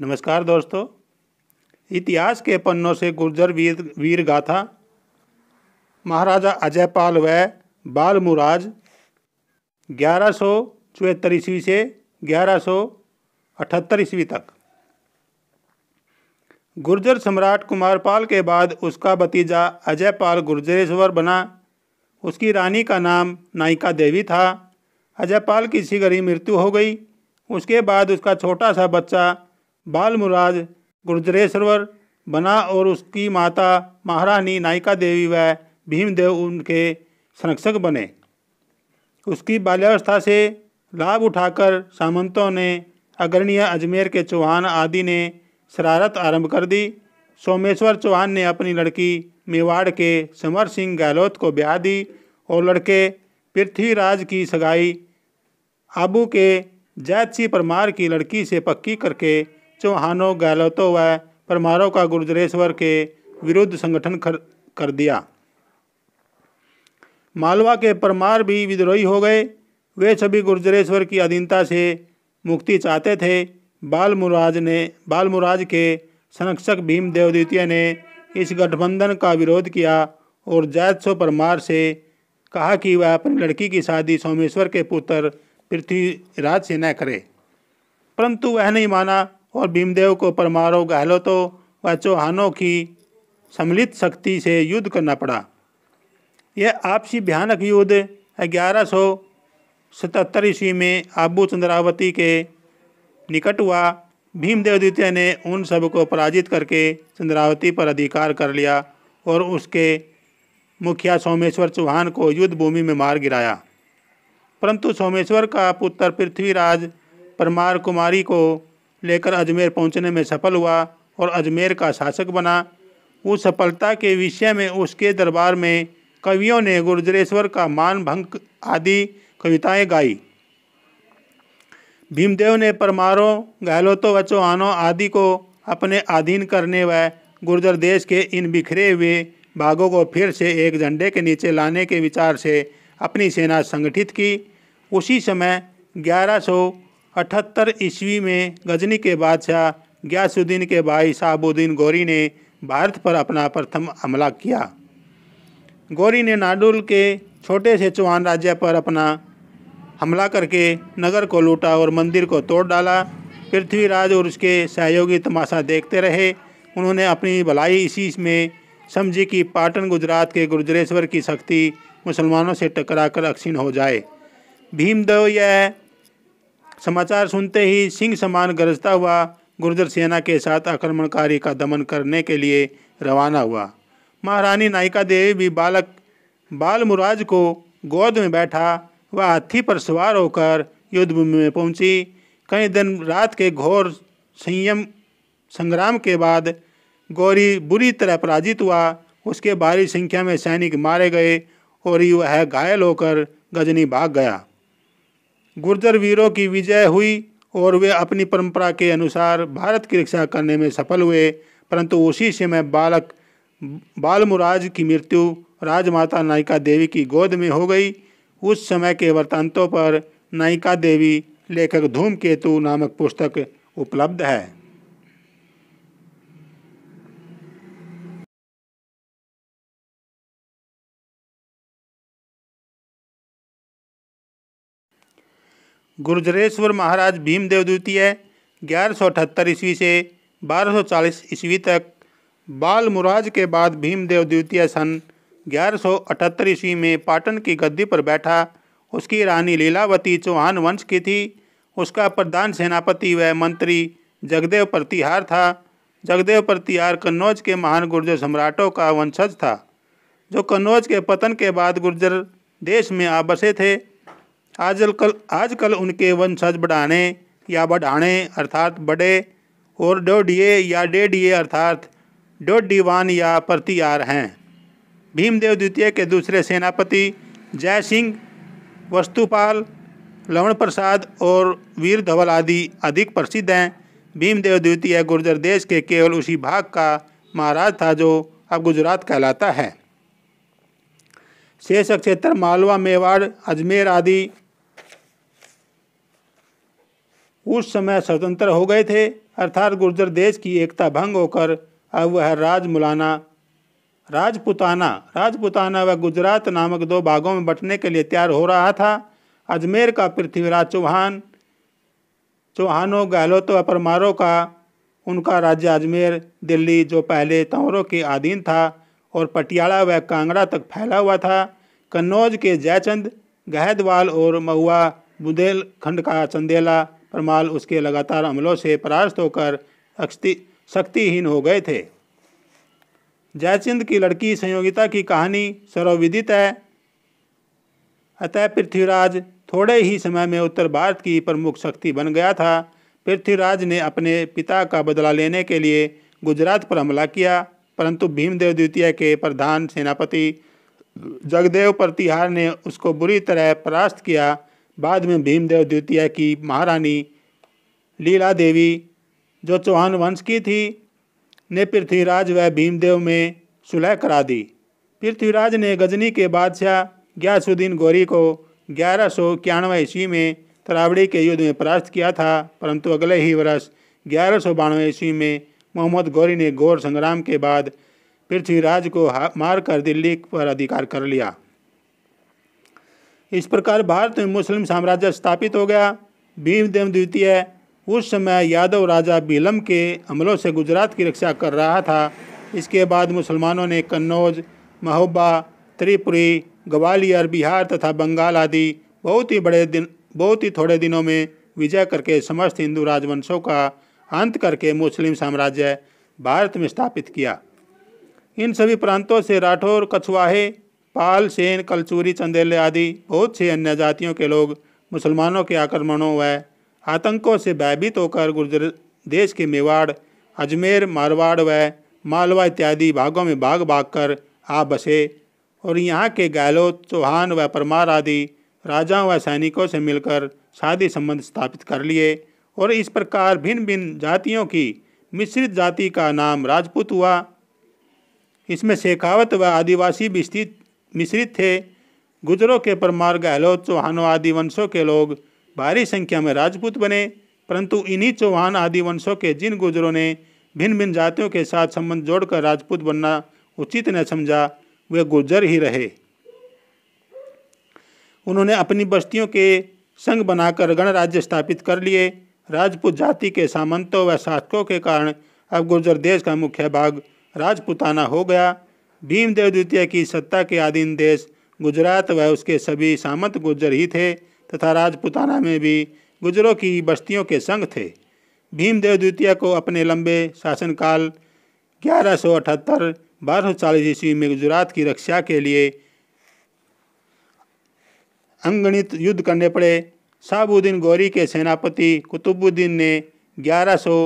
नमस्कार दोस्तों इतिहास के पन्नों से गुर्जर वीर वीर गाथा महाराजा अजयपाल व बाल मुराज ग्यारह सौ चौहत्तर ईस्वी से ग्यारह सौ अठहत्तर ईस्वी तक गुर्जर सम्राट कुमारपाल के बाद उसका भतीजा अजयपाल गुर्जरेश्वर बना उसकी रानी का नाम नायिका देवी था अजयपाल की शीघ्र ही मृत्यु हो गई उसके बाद उसका छोटा सा बच्चा बाल मुराद गुर्जरेश्वर बना और उसकी माता महारानी नायिका देवी व भीमदेव उनके संरक्षक बने उसकी बाल्यावस्था से लाभ उठाकर सामंतों ने अग्रणीय अजमेर के चौहान आदि ने शरारत आरंभ कर दी सोमेश्वर चौहान ने अपनी लड़की मेवाड़ के समर सिंह गहलोत को ब्याह दी और लड़के पृथ्वीराज की सगाई आबू के जैतसी परमार की लड़की से पक्की करके चौहानों गहलोतों व परमारों का गुर्जरेश्वर के विरुद्ध संगठन कर, कर दिया मालवा के परमार भी विद्रोही हो गए वे सभी गुर्जरेश्वर की अधीनता से मुक्ति चाहते थे बाल मुराज ने बाल मुराज के संरक्षक भीम द्वितीय ने इस गठबंधन का विरोध किया और जैतसो परमार से कहा कि वह अपनी लड़की की शादी सोमेश्वर के पुत्र पृथ्वीराज से न करे परंतु वह नहीं माना और भीमदेव को परमारों गहलोतों तो व चौहानों की सम्मिलित शक्ति से युद्ध करना पड़ा यह आपसी भयानक युद्ध ग्यारह सौ सतहत्तर ईस्वी में आबू चंद्रावती के निकट हुआ भीमदेव द्वितीय ने उन सब को पराजित करके चंद्रावती पर अधिकार कर लिया और उसके मुखिया सोमेश्वर चौहान को युद्ध भूमि में मार गिराया परंतु सोमेश्वर का पुत्र पृथ्वीराज परमार कुमारी को लेकर अजमेर पहुंचने में सफल हुआ और अजमेर का शासक बना उस सफलता के विषय में उसके दरबार में कवियों ने गुर्जरेश्वर का मान भंग आदि कविताएं गाई भीमदेव ने परमारों गहलोतों वचोआनों आदि को अपने अधीन करने व गुर्जर देश के इन बिखरे हुए भागों को फिर से एक झंडे के नीचे लाने के विचार से अपनी सेना संगठित की उसी समय ग्यारह अठहत्तर ईस्वी में गजनी के बादशाह ग्यासुद्दीन के भाई शाहबुद्दीन गौरी ने भारत पर अपना प्रथम हमला किया गौरी ने नाडुल के छोटे से चौहान राज्य पर अपना हमला करके नगर को लूटा और मंदिर को तोड़ डाला पृथ्वीराज और उसके सहयोगी तमाशा देखते रहे उन्होंने अपनी भलाई इसी में समझी कि पाटन गुजरात के गुर्जरेश्वर की शक्ति मुसलमानों से टकराकर अक्षीण हो जाए भीमदेव यह समाचार सुनते ही सिंह समान गरजता हुआ गुर्जर सेना के साथ आक्रमणकारी का दमन करने के लिए रवाना हुआ महारानी नायिका देवी भी बालक बाल मुराज को गोद में बैठा वह हाथी पर सवार होकर युद्धभूमि में पहुंची कई दिन रात के घोर संयम संग्राम के बाद गौरी बुरी तरह पराजित हुआ उसके भारी संख्या में सैनिक मारे गए और वह घायल होकर गजनी भाग गया गुर्जर वीरों की विजय हुई और वे अपनी परंपरा के अनुसार भारत की रक्षा करने में सफल हुए परंतु उसी समय बालक बालमुराज की मृत्यु राजमाता नायिका देवी की गोद में हो गई उस समय के वृत्तांतों पर नायिका देवी लेखक धूमकेतु नामक पुस्तक उपलब्ध है गुर्जरेश्वर महाराज भीमदेव द्वितीय ग्यारह सौ अठहत्तर ईस्वी से बारह सौ चालीस ईस्वी तक बाल मुराज के बाद भीमदेव द्वितीय सन ग्यारह सौ अठहत्तर ईस्वी में पाटन की गद्दी पर बैठा उसकी रानी लीलावती चौहान वंश की थी उसका प्रधान सेनापति व मंत्री जगदेव प्रतिहार था जगदेव प्रतिहार कन्नौज के महान गुर्जर सम्राटों का वंशज था जो कन्नौज के पतन के बाद गुर्जर देश में आ बसे थे आजकल आजकल उनके वंशज बढ़ाने या बढ़ाने अर्थात बड़े और डोडिये या डेडिये अर्थात डोडीवान या प्रतियार हैं भीमदेव द्वितीय के दूसरे सेनापति जय सिंह वस्तुपाल लवण प्रसाद और वीर धवल आदि अधिक प्रसिद्ध हैं भीमदेव द्वितीय गुर्जर देश के केवल उसी भाग का महाराज था जो अब गुजरात कहलाता है शेष क्षेत्र मालवा मेवाड़ अजमेर आदि उस समय स्वतंत्र हो गए थे अर्थात गुर्जर देश की एकता भंग होकर अब वह राजमुलाना राजपुताना राजपुताना व गुजरात नामक दो भागों में बंटने के लिए तैयार हो रहा था अजमेर का पृथ्वीराज चौहान चौहानों गहलोतों व परमारों का उनका राज्य अजमेर दिल्ली जो पहले तंवरों के अधीन था और पटियाला व कांगड़ा तक फैला हुआ था कन्नौज के जयचंद गहदवाल और महुआ बुंदेलखंड का चंदेला परमाल उसके लगातार अमलों से परास्त होकर शक्तिहीन हो गए थे जयचंद की लड़की संयोगिता की कहानी सर्वविदित है अतः पृथ्वीराज थोड़े ही समय में उत्तर भारत की प्रमुख शक्ति बन गया था पृथ्वीराज ने अपने पिता का बदला लेने के लिए गुजरात पर हमला किया परंतु भीमदेव द्वितीय के प्रधान सेनापति जगदेव प्रतिहार ने उसको बुरी तरह परास्त किया बाद में भीमदेव द्वितीय की महारानी लीला देवी जो चौहान वंश की थी ने पृथ्वीराज व भीमदेव में सुलह करा दी पृथ्वीराज ने गजनी के बादशाह ग्यासुद्दीन गौरी को ग्यारह सौ इक्यानवे ईस्वी में तरावड़ी के युद्ध में परास्त किया था परंतु अगले ही वर्ष ग्यारह सौ बानवे ईस्वी में मोहम्मद गौरी ने गौर संग्राम के बाद पृथ्वीराज को मारकर दिल्ली पर अधिकार कर लिया इस प्रकार भारत में मुस्लिम साम्राज्य स्थापित हो गया भीमदेव द्वितीय उस समय यादव राजा बीलम के हमलों से गुजरात की रक्षा कर रहा था इसके बाद मुसलमानों ने कन्नौज महोबा त्रिपुरी ग्वालियर बिहार तथा बंगाल आदि बहुत ही बड़े दिन बहुत ही थोड़े दिनों में विजय करके समस्त हिंदू राजवंशों का अंत करके मुस्लिम साम्राज्य भारत में स्थापित किया इन सभी प्रांतों से राठौर कछुआहे पाल सेन कलचूरी चंदेले आदि बहुत से अन्य जातियों के लोग मुसलमानों के आक्रमणों व आतंकों से भयभीत होकर गुर्जर देश के मेवाड़ अजमेर मारवाड़ व मालवा इत्यादि भागों में भाग भाग कर आ बसे और यहाँ के गहलोत चौहान व परमार आदि राजाओं व सैनिकों से मिलकर शादी संबंध स्थापित कर लिए और इस प्रकार भिन्न भिन्न जातियों की मिश्रित जाति का नाम राजपूत हुआ इसमें शेखावत व आदिवासी भी स्थित मिश्रित थे गुजरों के परमार गहलोत चौहानों आदि वंशों के लोग भारी संख्या में राजपूत बने परंतु इन्हीं चौहान आदि वंशों के जिन गुजरों ने भिन्न भिन्न जातियों के साथ संबंध जोड़कर राजपूत बनना उचित न समझा वे गुर्जर ही रहे उन्होंने अपनी बस्तियों के संग बनाकर गणराज्य स्थापित कर लिए राजपूत जाति के सामंतों व शासकों के कारण अब गुर्जर देश का मुख्य भाग राजपूताना हो गया भीमदेव द्वितीय की सत्ता के आधीन देश गुजरात व उसके सभी सामंत गुजर ही थे तथा राजपुताना में भी गुजरों की बस्तियों के संग थे भीमदेव द्वितीय को अपने लंबे शासनकाल ग्यारह सौ अठहत्तर बारह सौ चालीस ईस्वी में गुजरात की रक्षा के लिए अंगणित युद्ध करने पड़े साबुद्दीन गौरी के सेनापति कुतुबुद्दीन ने ग्यारह सौ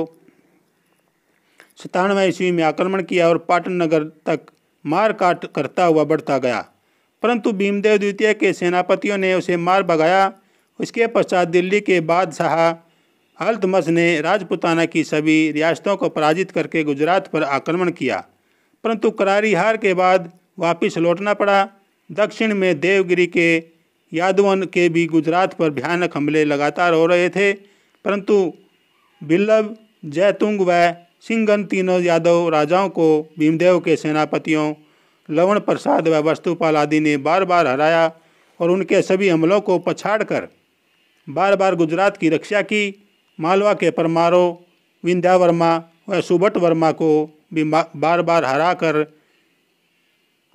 सतानवे ईस्वी में आक्रमण किया और पाटन नगर तक मार काट करता हुआ बढ़ता गया परंतु भीमदेव द्वितीय के सेनापतियों ने उसे मार भगाया उसके पश्चात दिल्ली के बादशाह अल्तमस ने राजपुताना की सभी रियासतों को पराजित करके गुजरात पर आक्रमण किया परंतु करारी हार के बाद वापस लौटना पड़ा दक्षिण में देवगिरी के यादवन के भी गुजरात पर भयानक हमले लगातार हो रहे थे परंतु बिल्लभ जयतुंग व सिंगन तीनों यादव राजाओं को भीमदेव के सेनापतियों लवण प्रसाद व वस्तुपाल आदि ने बार बार हराया और उनके सभी हमलों को पछाड़कर बार बार गुजरात की रक्षा की मालवा के परमारों विंध्या वर्मा व सुबट वर्मा को भी बार बार हरा कर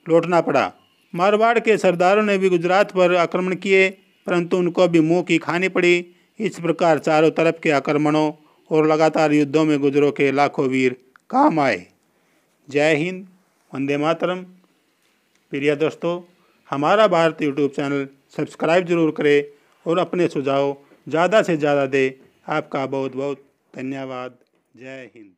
लौटना पड़ा मारवाड़ के सरदारों ने भी गुजरात पर आक्रमण किए परंतु उनको भी मुँह की खानी पड़ी इस प्रकार चारों तरफ के आक्रमणों और लगातार युद्धों में गुजरों के लाखों वीर काम आए जय हिंद वंदे मातरम प्रिय दोस्तों हमारा भारत यूट्यूब चैनल सब्सक्राइब जरूर करें और अपने सुझाव ज़्यादा से ज़्यादा दें आपका बहुत बहुत धन्यवाद जय हिंद